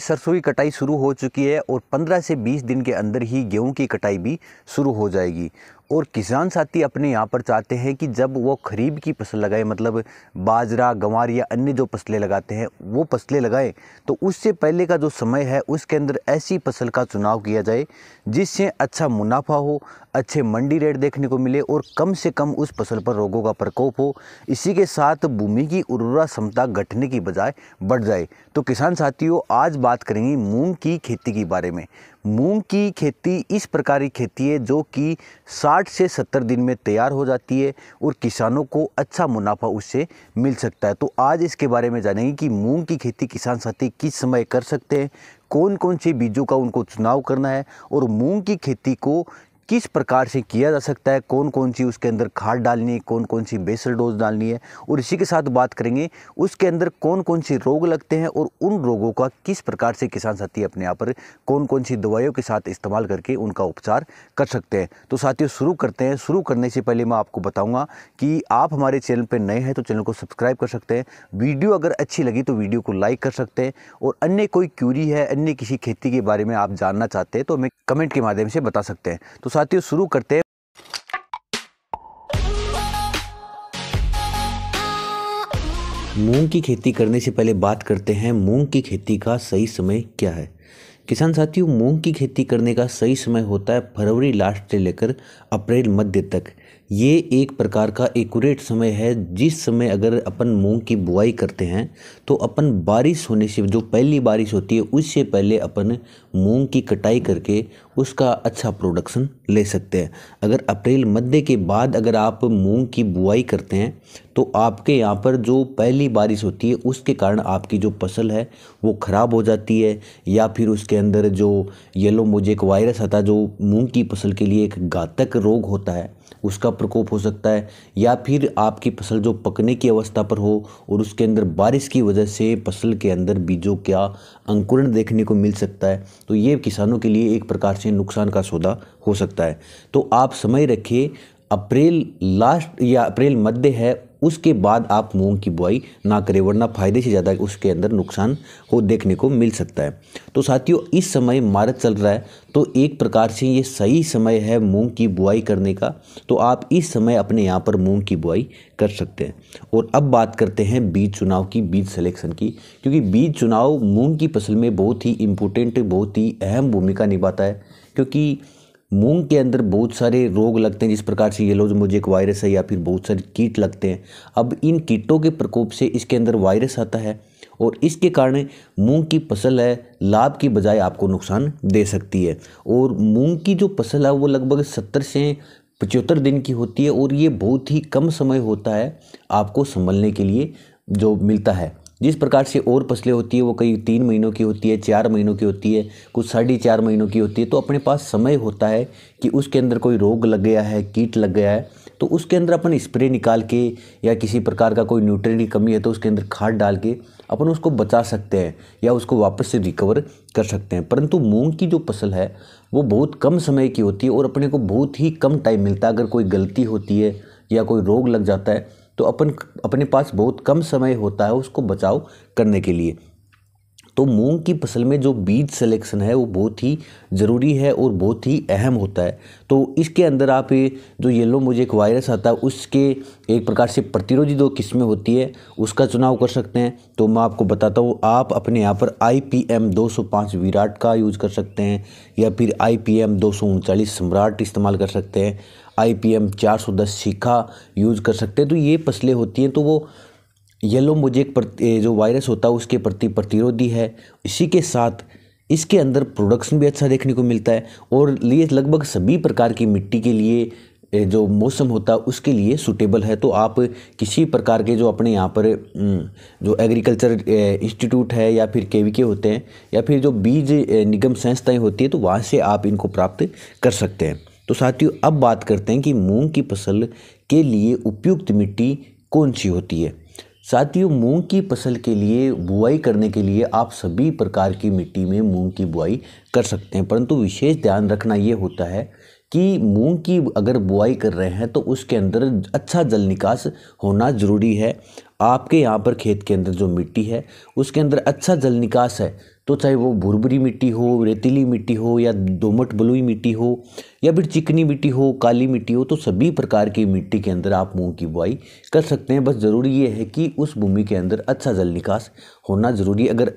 सरसों की कटाई शुरू हो चुकी है और 15 से 20 दिन के अंदर ही गेहूं की कटाई भी शुरू हो जाएगी और किसान साथी अपने यहाँ पर चाहते हैं कि जब वो खरीब की फसल लगाए मतलब बाजरा गंवार या अन्य जो फसलें लगाते हैं वो फसलें लगाएं तो उससे पहले का जो समय है उसके अंदर ऐसी फसल का चुनाव किया जाए जिससे अच्छा मुनाफा हो अच्छे मंडी रेट देखने को मिले और कम से कम उस फसल पर रोगों का प्रकोप हो इसी के साथ भूमि की उर्वरा क्षमता घटने की बजाय बढ़ जाए तो किसान साथियों आज बात करेंगे मूंग की खेती के बारे में मूंग की खेती इस प्रकार की खेती है जो कि 60 से 70 दिन में तैयार हो जाती है और किसानों को अच्छा मुनाफा उससे मिल सकता है तो आज इसके बारे में जानेंगे कि मूंग की खेती किसान साथी किस समय कर सकते हैं कौन कौन से बीजों का उनको चुनाव करना है और मूंग की खेती को किस प्रकार से किया जा सकता है कौन कौन सी उसके अंदर खाद डालनी है कौन कौन सी बेसल डोज डालनी है और इसी के साथ बात करेंगे उसके अंदर कौन कौन से रोग लगते हैं और उन रोगों का किस प्रकार से किसान साथी अपने आप पर कौन कौन सी दवाइयों के साथ इस्तेमाल करके उनका उपचार कर सकते हैं तो साथियों शुरू करते हैं शुरू करने से पहले मैं आपको बताऊँगा कि आप हमारे चैनल पर नए हैं तो चैनल को सब्सक्राइब कर सकते हैं वीडियो अगर अच्छी लगी तो वीडियो को लाइक कर सकते हैं और अन्य कोई क्यूरी है अन्य किसी खेती के बारे में आप जानना चाहते हैं तो हमें कमेंट के माध्यम से बता सकते हैं तो साथ साथियों शुरू करते हैं मूंग की खेती करने से पहले बात करते हैं मूंग की खेती का सही समय क्या है किसान साथियों मूंग की खेती करने का सही समय होता है फरवरी लास्ट से लेकर अप्रैल मध्य तक ये एक प्रकार का एक्यूरेट समय है जिस समय अगर अपन मूंग की बुआई करते हैं तो अपन बारिश होने से जो पहली बारिश होती है उससे पहले अपन मूंग की कटाई करके उसका अच्छा प्रोडक्शन ले सकते हैं अगर अप्रैल मध्य के बाद अगर आप मूंग की बुआई करते हैं तो आपके यहाँ पर जो पहली बारिश होती है उसके कारण आपकी जो फसल है वो ख़राब हो जाती है या फिर उसके अंदर जो येलो मोजेक वायरस आता है जो मूंग की फसल के लिए एक घातक रोग होता है उसका प्रकोप हो सकता है या फिर आपकी फसल जो पकने की अवस्था पर हो और उसके अंदर बारिश की वजह से फसल के अंदर बीजों का अंकुरण देखने को मिल सकता है तो ये किसानों के लिए एक प्रकार से नुकसान का सौदा हो सकता है तो आप समय रखिए अप्रैल लास्ट या अप्रैल मध्य है उसके बाद आप मूंग की बुआई ना करें वरना फायदे से ज़्यादा उसके अंदर नुकसान हो देखने को मिल सकता है तो साथियों इस समय मारत चल रहा है तो एक प्रकार से ये सही समय है मूंग की बुआई करने का तो आप इस समय अपने यहाँ पर मूंग की बुआई कर सकते हैं और अब बात करते हैं बीज चुनाव की बीज सिलेक्शन की क्योंकि बीज चुनाव मूँग की फसल में बहुत ही इम्पोर्टेंट बहुत ही अहम भूमिका निभाता है क्योंकि मूंग के अंदर बहुत सारे रोग लगते हैं जिस प्रकार से येलो मुझे एक वायरस है या फिर बहुत सारे कीट लगते हैं अब इन कीटों के प्रकोप से इसके अंदर वायरस आता है और इसके कारण मूंग की फसल है लाभ की बजाय आपको नुकसान दे सकती है और मूंग की जो फसल है वो लगभग सत्तर से पचहत्तर दिन की होती है और ये बहुत ही कम समय होता है आपको संभलने के लिए जो मिलता है जिस प्रकार से और फसलें होती है वो कई तीन महीनों की होती है चार महीनों की होती है कुछ साढ़े चार महीनों की होती है तो अपने पास समय होता है कि उसके अंदर कोई रोग लग गया है कीट लग गया है तो उसके अंदर अपन स्प्रे निकाल के या किसी प्रकार का कोई न्यूट्रिएंट की कमी है तो उसके अंदर खाद डाल के अपन उसको बचा सकते हैं या उसको वापस से रिकवर कर सकते हैं परंतु मूंग की जो फसल है वो बहुत कम समय की होती है और अपने को बहुत ही कम टाइम मिलता है अगर कोई गलती होती है या कोई रोग लग जाता है तो अपन अपने पास बहुत कम समय होता है उसको बचाव करने के लिए तो मूंग की फसल में जो बीज सिलेक्शन है वो बहुत ही ज़रूरी है और बहुत ही अहम होता है तो इसके अंदर आप ये जो येलो मुझे एक वायरस आता है उसके एक प्रकार से प्रतिरोधी जो किस्में होती है उसका चुनाव कर सकते हैं तो मैं आपको बताता हूँ आप अपने यहाँ पर आई पी एम दो सौ पाँच विराट का यूज़ कर सकते हैं या फिर आई पी एम दो सौ उनचालीस सम्राट इस्तेमाल कर सकते हैं आई पी एम चार सौ दस शिखा यूज़ कर सकते हैं तो ये फसलें होती हैं तो वो येलो मोजेक प्रति जो वायरस होता है उसके प्रति प्रतिरोधी है इसी के साथ इसके अंदर प्रोडक्शन भी अच्छा देखने को मिलता है और लिए लगभग सभी प्रकार की मिट्टी के लिए जो मौसम होता है उसके लिए सूटेबल है तो आप किसी प्रकार के जो अपने यहाँ पर जो एग्रीकल्चर इंस्टीट्यूट है या फिर केवीके के होते हैं या फिर जो बीज निगम संस्थाएँ होती है तो वहाँ से आप इनको प्राप्त कर सकते हैं तो साथियों अब बात करते हैं कि मूंग की फसल के लिए उपयुक्त मिट्टी कौन सी होती है साथियों मूंग की फसल के लिए बुआई करने के लिए आप सभी प्रकार की मिट्टी में मूंग की बुआई कर सकते हैं परंतु विशेष ध्यान रखना ये होता है कि मूंग की अगर बुआई कर रहे हैं तो उसके अंदर अच्छा जल निकास होना ज़रूरी है आपके यहाँ पर खेत के अंदर जो मिट्टी है उसके अंदर अच्छा जल निकास है तो चाहे वो भुरभुरी मिट्टी हो रेतीली मिट्टी हो या दोमट बलुई मिट्टी हो या फिर चिकनी मिट्टी हो काली मिट्टी हो तो सभी प्रकार की मिट्टी के अंदर आप मूंग की बुआई कर सकते हैं बस ज़रूरी ये है कि उस भूमि के अंदर अच्छा जल निकास होना ज़रूरी है अगर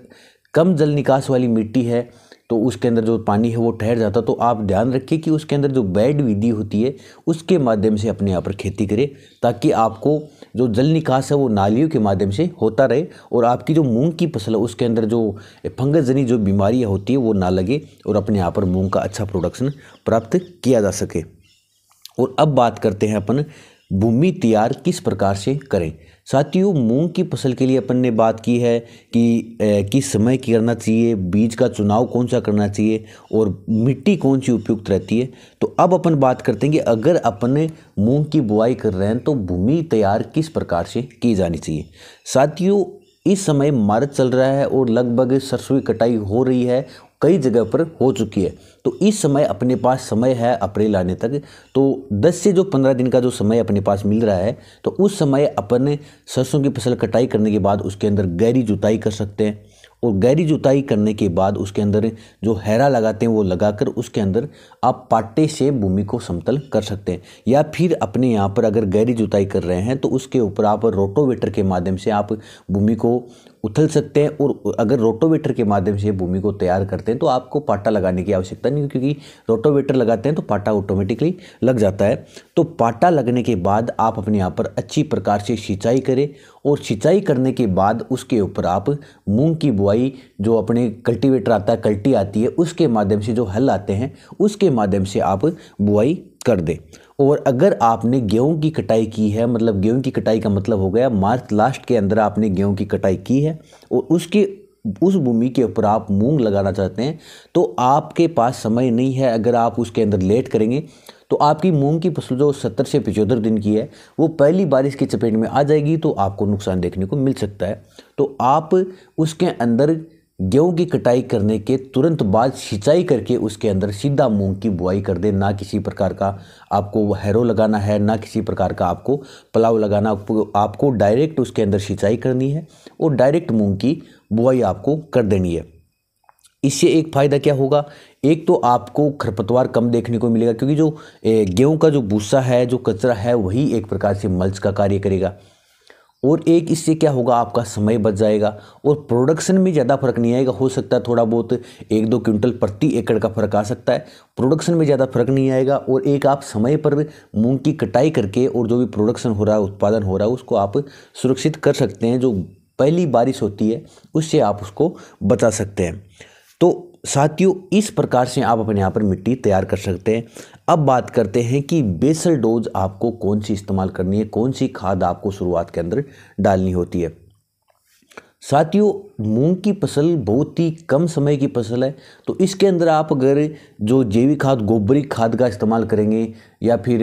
कम जल निकास वाली मिट्टी है तो उसके अंदर जो पानी है वो ठहर जाता तो आप ध्यान रखिए कि उसके अंदर जो बैड विधि होती है उसके माध्यम से अपने यहाँ पर खेती करें ताकि आपको जो जल निकास है वो नालियों के माध्यम से होता रहे और आपकी जो मूंग की फसल है उसके अंदर जो फंगस जनी जो बीमारियाँ होती है वो ना लगे और अपने यहाँ पर मूँग का अच्छा प्रोडक्शन प्राप्त किया जा सके और अब बात करते हैं अपन भूमि तैयार किस प्रकार से करें साथियों मूंग की फसल के लिए अपन ने बात की है कि किस समय की करना चाहिए बीज का चुनाव कौन सा करना चाहिए और मिट्टी कौन सी उपयुक्त रहती है तो अब अपन बात करते हैं कि अगर अपने मूंग की बुआई कर रहे हैं तो भूमि तैयार किस प्रकार से की जानी चाहिए साथियों इस समय मार्च चल रहा है और लगभग सरसों की कटाई हो रही है कई जगह पर हो चुकी है तो इस समय अपने पास समय है अप्रैल आने तक तो 10 से जो 15 दिन का जो समय अपने पास मिल रहा है तो उस समय अपन सरसों की फसल कटाई करने के बाद उसके अंदर गहरी जुताई कर सकते हैं और गहरी जुताई करने के बाद उसके अंदर जो हैरा लगाते हैं वो लगाकर उसके अंदर आप पाटे से भूमि को समतल कर सकते हैं या फिर अपने यहाँ पर अगर गहरी जुताई कर रहे हैं तो उसके ऊपर आप रोटोवेटर के माध्यम से आप भूमि को उथल सकते हैं और अगर रोटोवेटर के माध्यम से भूमि को तैयार करते हैं तो आपको पाटा लगाने की आवश्यकता नहीं क्योंकि रोटोवेटर लगाते हैं तो पाटा ऑटोमेटिकली लग जाता है तो पाटा लगने के बाद आप अपने यहाँ पर अच्छी प्रकार से सिंचाई करें और सिंचाई करने के बाद उसके ऊपर आप मूंग की बुआई जो अपने कल्टीवेटर आता है कल्टी आती है उसके माध्यम से जो हल आते हैं उसके माध्यम से आप बुआई कर दें और अगर आपने गेहूं की कटाई की है मतलब गेहूं की कटाई का मतलब हो गया मार्च लास्ट के अंदर आपने गेहूं की कटाई की है और उसके उस भूमि के ऊपर आप मूंग लगाना चाहते हैं तो आपके पास समय नहीं है अगर आप उसके अंदर लेट करेंगे तो आपकी मूंग की फसल जो सत्तर से पचहत्तर दिन की है वो पहली बारिश की चपेट में आ जाएगी तो आपको नुकसान देखने को मिल सकता है तो आप उसके अंदर गेहूं की कटाई करने के तुरंत बाद सिंचाई करके उसके अंदर सीधा मूंग की बुआई कर दें ना किसी प्रकार का आपको हैरो लगाना है ना किसी प्रकार का आपको पलाव लगाना आपको डायरेक्ट उसके अंदर सिंचाई करनी है और डायरेक्ट मूंग की बुआई आपको कर देनी है इससे एक फ़ायदा क्या होगा एक तो आपको खरपतवार कम देखने को मिलेगा क्योंकि जो गेहूँ का जो भूसा है जो कचरा है वही एक प्रकार से मल्च का कार्य करेगा और एक इससे क्या होगा आपका समय बच जाएगा और प्रोडक्शन में ज़्यादा फर्क नहीं आएगा हो सकता है थोड़ा बहुत एक दो क्विंटल प्रति एकड़ का फर्क आ सकता है प्रोडक्शन में ज़्यादा फर्क नहीं आएगा और एक आप समय पर मूंग की कटाई करके और जो भी प्रोडक्शन हो रहा है उत्पादन हो रहा है उसको आप सुरक्षित कर सकते हैं जो पहली बारिश होती है उससे आप उसको बचा सकते हैं तो साथियों इस प्रकार से आप अपने यहाँ पर मिट्टी तैयार कर सकते हैं अब बात करते हैं कि बेसल डोज आपको कौन सी इस्तेमाल करनी है कौन सी खाद आपको शुरुआत के अंदर डालनी होती है साथियों मूंग की फसल बहुत ही कम समय की फसल है तो इसके अंदर आप अगर जो जैविक खाद गोबरी खाद का इस्तेमाल करेंगे या फिर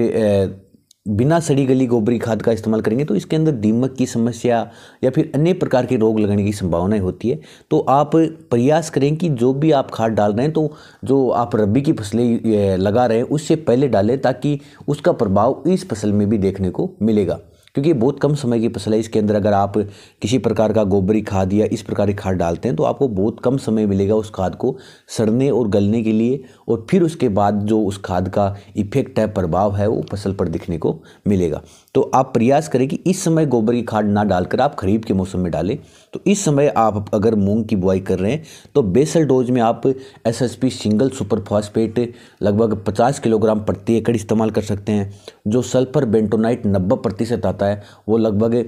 बिना सड़ी गली गोबरी खाद का इस्तेमाल करेंगे तो इसके अंदर दीमक की समस्या या फिर अन्य प्रकार के रोग लगने की संभावनाएं होती है तो आप प्रयास करें कि जो भी आप खाद डाल रहे हैं तो जो आप रबी की फसलें लगा रहे हैं उससे पहले डालें ताकि उसका प्रभाव इस फसल में भी देखने को मिलेगा क्योंकि ये बहुत कम समय की फसल है इसके अंदर अगर आप किसी प्रकार का गोबरी खाद या इस प्रकार की खाद डालते हैं तो आपको बहुत कम समय मिलेगा उस खाद को सड़ने और गलने के लिए और फिर उसके बाद जो उस खाद का इफेक्ट है प्रभाव है वो फसल पर दिखने को मिलेगा तो आप प्रयास करें कि इस समय गोबर की खाद ना डालकर आप खरीफ के मौसम में डालें तो इस समय आप अगर मूंग की बुआई कर रहे हैं तो बेसल डोज में आप S S P single super phosphate लगभग पचास किलोग्राम प्रति एकड़ इस्तेमाल कर सकते हैं जो सल्फर बेंटोनाइट नब्बे प्रतिशत आता जाता है वो लगभग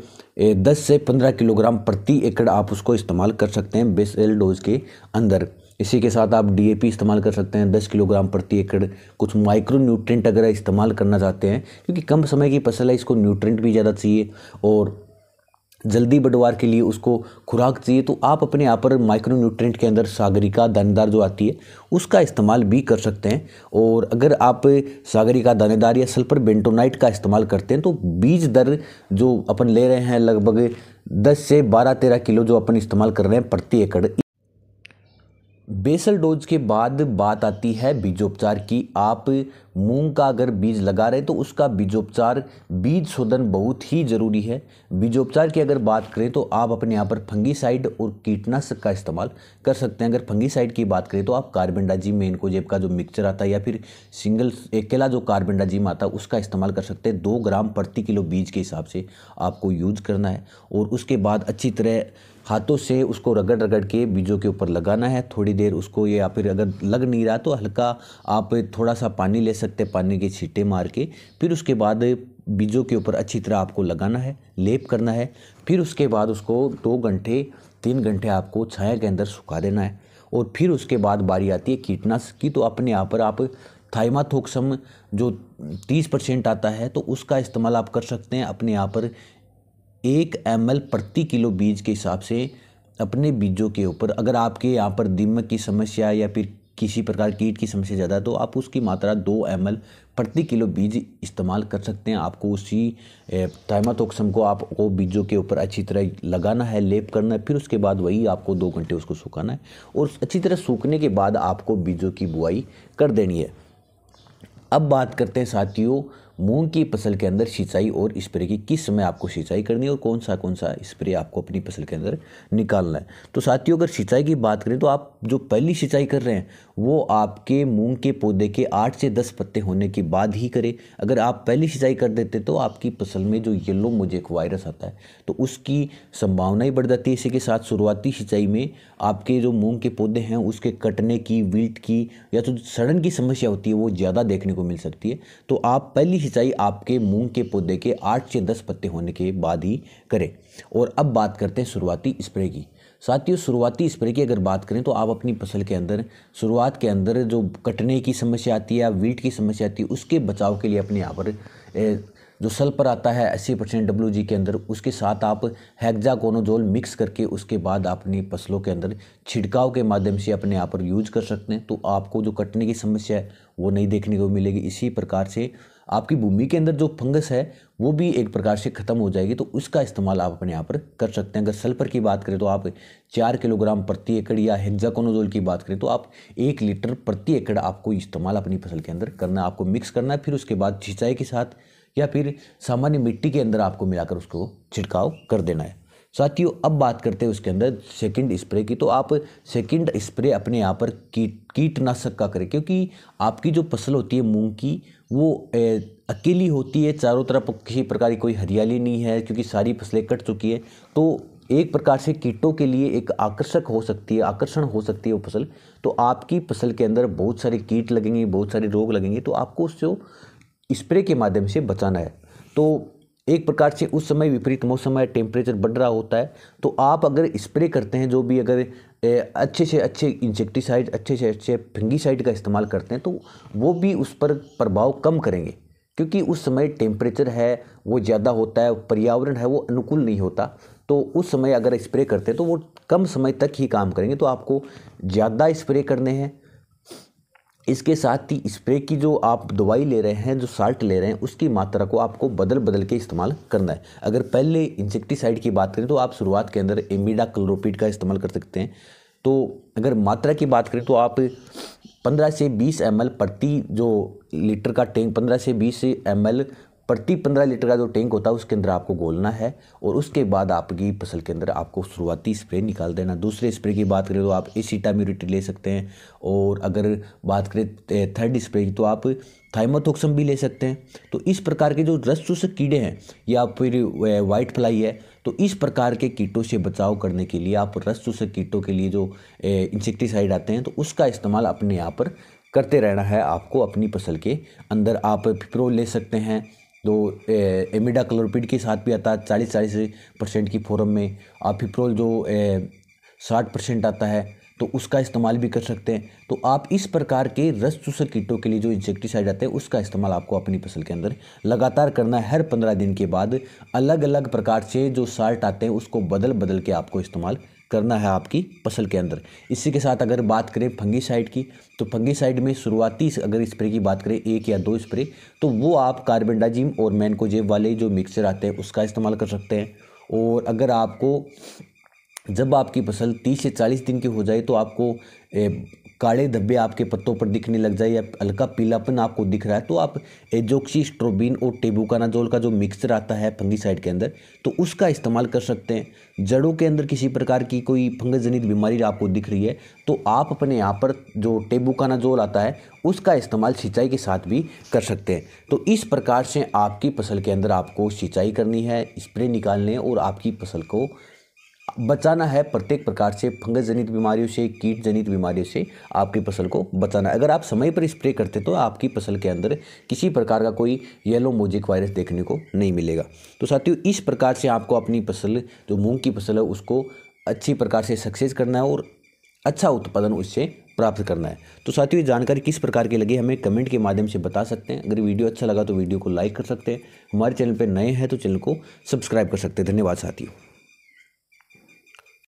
दस से पंद्रह किलोग्राम प्रति एकड़ आप उसको इस्तेमाल कर सकते हैं बेसल डोज के अंदर इसी के साथ आप डीएपी इस्तेमाल कर सकते हैं 10 किलोग्राम प्रति एकड़ कुछ माइक्रो न्यूट्रेंट अगर इस्तेमाल करना चाहते हैं क्योंकि कम समय की फसल है इसको न्यूट्रेंट भी ज़्यादा चाहिए और जल्दी बंटवार के लिए उसको खुराक चाहिए तो आप अपने यहाँ पर माइक्रो न्यूट्रेंट के अंदर सागरिका दानेदार जो आती है उसका इस्तेमाल भी कर सकते हैं और अगर आप सागरिका दानेदार या सल्फर बेंटोनाइट का इस्तेमाल करते हैं तो बीज दर जो अपन ले रहे हैं लगभग दस से बारह तेरह किलो जो अपन इस्तेमाल कर रहे हैं प्रति एकड़ बेसल डोज के बाद बात आती है बीजोपचार की आप मूंग का अगर बीज लगा रहे हैं तो उसका बीजोपचार बीज शोधन बहुत ही ज़रूरी है बीजोपचार की अगर बात करें तो आप अपने यहाँ पर फंगीसाइड और कीटनाशक का इस्तेमाल कर सकते हैं अगर फंगीसाइड की बात करें तो आप कार्बन में इनको जेब का जो मिक्सचर आता है या फिर सिंगल अकेला जो कार्बन आता है उसका इस्तेमाल कर सकते हैं दो ग्राम प्रति किलो बीज के हिसाब से आपको यूज करना है और उसके बाद अच्छी तरह हाथों से उसको रगड़ रगड़ के बीजों के ऊपर लगाना है थोड़ी देर उसको ये या फिर अगर लग नहीं रहा तो हल्का आप थोड़ा सा पानी ले सकते पानी के छींटे मार के फिर उसके बाद बीजों के ऊपर अच्छी तरह आपको लगाना है लेप करना है फिर उसके बाद उसको दो घंटे तीन घंटे आपको छाया के अंदर सुखा देना है और फिर उसके बाद बारी आती है कीटनाशक की तो अपने यहाँ पर आप थाइमाथोक्सम जो 30 परसेंट आता है तो उसका इस्तेमाल आप कर सकते हैं अपने यहाँ पर एक एम प्रति किलो बीज के हिसाब से अपने बीजों के ऊपर अगर आपके यहाँ पर दिमक की समस्या या फिर किसी प्रकार कीट की समस्या ज़्यादा तो आप उसकी मात्रा दो एम प्रति किलो बीज इस्तेमाल कर सकते हैं आपको उसी थैमाथोक्सम को आप वो बीजों के ऊपर अच्छी तरह लगाना है लेप करना है फिर उसके बाद वही आपको दो घंटे उसको सूखाना है और अच्छी तरह सूखने के बाद आपको बीजों की बुआई कर देनी है अब बात करते हैं साथियों मूंग की फसल के अंदर सिंचाई और स्प्रे की किस समय आपको सिंचाई करनी है और कौन सा कौन सा स्प्रे आपको अपनी फसल के अंदर निकालना है तो साथियों अगर सिंचाई की बात करें तो आप जो पहली सिंचाई कर रहे हैं वो आपके मूंग के पौधे के आठ से दस पत्ते होने के बाद ही करें अगर आप पहली सिंचाई कर देते तो आपकी फसल में जो येलो मोजेक वायरस आता है तो उसकी संभावना ही बढ़ जाती है इसी के साथ शुरुआती सिंचाई में आपके जो मूंग के पौधे हैं उसके कटने की विल्ट की या तो सड़न की समस्या होती है वो ज़्यादा देखने को मिल सकती है तो आप पहली सिंचाई आपके मूंग के पौधे के आठ से दस पत्ते होने के बाद ही करें और अब बात करते हैं शुरुआती स्प्रे की साथियों शुरुआती स्प्रे की अगर बात करें तो आप अपनी फसल के अंदर शुरुआत के अंदर जो कटने की समस्या आती है या वीट की समस्या आती है उसके बचाव के लिए अपने यहाँ पर जो पर आता है अस्सी परसेंट डब्ल्यू के अंदर उसके साथ आप हेक्जाकोनोजोल मिक्स करके उसके बाद अपनी फसलों के अंदर छिड़काव के माध्यम से अपने यहाँ पर यूज कर सकते हैं तो आपको जो कटने की समस्या है वो नहीं देखने को मिलेगी इसी प्रकार से आपकी भूमि के अंदर जो फंगस है वो भी एक प्रकार से ख़त्म हो जाएगी तो उसका इस्तेमाल आप अपने यहाँ पर कर सकते हैं अगर सल्फर की बात करें तो आप चार किलोग्राम प्रति एकड़ या हेक्जाकोनोजोल की बात करें तो आप एक लीटर प्रति एकड़ आपको इस्तेमाल अपनी फसल के अंदर करना है आपको मिक्स करना है फिर उसके बाद सिंचाई के साथ या फिर सामान्य मिट्टी के अंदर आपको मिलाकर उसको छिड़काव कर देना है साथियों अब बात करते हैं उसके अंदर सेकंड स्प्रे की तो आप सेकंड स्प्रे अपने यहाँ पर कीट कीटनाशक का करें क्योंकि आपकी जो फसल होती है मूंग की वो ए, अकेली होती है चारों तरफ किसी प्रकार की कोई हरियाली नहीं है क्योंकि सारी फसलें कट चुकी है तो एक प्रकार से कीटों के लिए एक आकर्षक हो सकती है आकर्षण हो सकती है वो फसल तो आपकी फसल के अंदर बहुत सारे कीट लगेंगे बहुत सारे रोग लगेंगे तो आपको उससे स्प्रे के माध्यम से बचाना है तो एक प्रकार से उस समय विपरीत मौसम है टेम्परेचर बढ़ रहा होता है तो आप अगर स्प्रे करते हैं जो भी अगर अच्छे से अच्छे इंसेक्टिसाइड अच्छे से अच्छे फंगीसाइड का इस्तेमाल करते हैं तो वो भी उस पर प्रभाव कम करेंगे क्योंकि उस समय टेम्परेचर है वो ज़्यादा होता है पर्यावरण है वो अनुकूल नहीं होता तो उस समय अगर स्प्रे करते हैं तो वो कम समय तक ही काम करेंगे तो आपको ज़्यादा स्प्रे करने हैं इसके साथ ही स्प्रे की जो आप दवाई ले रहे हैं जो साल्ट ले रहे हैं उसकी मात्रा को आपको बदल बदल के इस्तेमाल करना है अगर पहले इंसेक्टिसाइड की बात करें तो आप शुरुआत के अंदर एमिडा क्लोरोपिड का इस्तेमाल कर सकते हैं तो अगर मात्रा की बात करें तो आप 15 से 20 एम प्रति जो लीटर का टैंक 15 से 20 एम प्रति पंद्रह लीटर का जो टैंक होता है उसके अंदर आपको गोलना है और उसके बाद आपकी फसल के अंदर आपको शुरुआती स्प्रे निकाल देना दूसरे स्प्रे की बात करें तो आप एसीटाम्यूरिटी ले सकते हैं और अगर बात करें थर्ड स्प्रे की तो आप थाइमोथोक्सम भी ले सकते हैं तो इस प्रकार के जो रस चूसक कीड़े हैं या फिर वाइट फ्लाई है तो इस प्रकार के कीटों से बचाव करने के लिए आप रस चूसक कीटों के लिए जो इंसेक्टिसाइड आते हैं तो उसका इस्तेमाल अपने यहाँ पर करते रहना है आपको अपनी फसल के अंदर आप फिप्रो ले सकते हैं तो एमिडा क्लोरपिड के साथ भी आता है चालीस चालीस परसेंट की फोरम में आफिप्रोल जो साठ परसेंट आता है तो उसका इस्तेमाल भी कर सकते हैं तो आप इस प्रकार के रस चूसक कीटों के लिए जो इंसेक्टिसाइड आते हैं उसका इस्तेमाल आपको अपनी फसल के अंदर लगातार करना है हर पंद्रह दिन के बाद अलग अलग प्रकार से जो साल्ट आते हैं उसको बदल बदल के आपको इस्तेमाल करना है आपकी फसल के अंदर इसी के साथ अगर बात करें फंगीसाइड की तो फंगीसाइड में शुरुआती अगर स्प्रे की बात करें एक या दो स्प्रे तो वो आप कार्बेंडाजिम और मैनकोजेब वाले जो मिक्सचर आते हैं उसका इस्तेमाल कर सकते हैं और अगर आपको जब आपकी फसल तीस से चालीस दिन की हो जाए तो आपको काले धब्बे आपके पत्तों पर दिखने लग जाए या हल्का पीलापन आपको दिख रहा है तो आप एजोक्सी स्ट्रोबिन और टेबुकानाजोल का जो मिक्सचर आता है फंगीसाइड के अंदर तो उसका इस्तेमाल कर सकते हैं जड़ों के अंदर किसी प्रकार की कोई फंगस जनित बीमारी आपको दिख रही है तो आप अपने यहाँ पर जो टेबुकानाजोल आता है उसका इस्तेमाल सिंचाई के साथ भी कर सकते हैं तो इस प्रकार से आपकी फसल के अंदर आपको सिंचाई करनी है स्प्रे निकालने और आपकी फसल को बचाना है प्रत्येक प्रकार से फंगस जनित बीमारियों से कीट जनित बीमारियों से आपकी फसल को बचाना है अगर आप समय पर स्प्रे करते तो आपकी फसल के अंदर किसी प्रकार का कोई येलो मोजिक वायरस देखने को नहीं मिलेगा तो साथियों इस प्रकार से आपको अपनी फसल जो मूंग की फसल है उसको अच्छी प्रकार से सक्सेस करना है और अच्छा उत्पादन उससे प्राप्त करना है तो साथियों ये जानकारी किस प्रकार की लगी हमें कमेंट के माध्यम से बता सकते हैं अगर वीडियो अच्छा लगा तो वीडियो को लाइक कर सकते हैं हमारे चैनल पर नए हैं तो चैनल को सब्सक्राइब कर सकते हैं धन्यवाद साथियों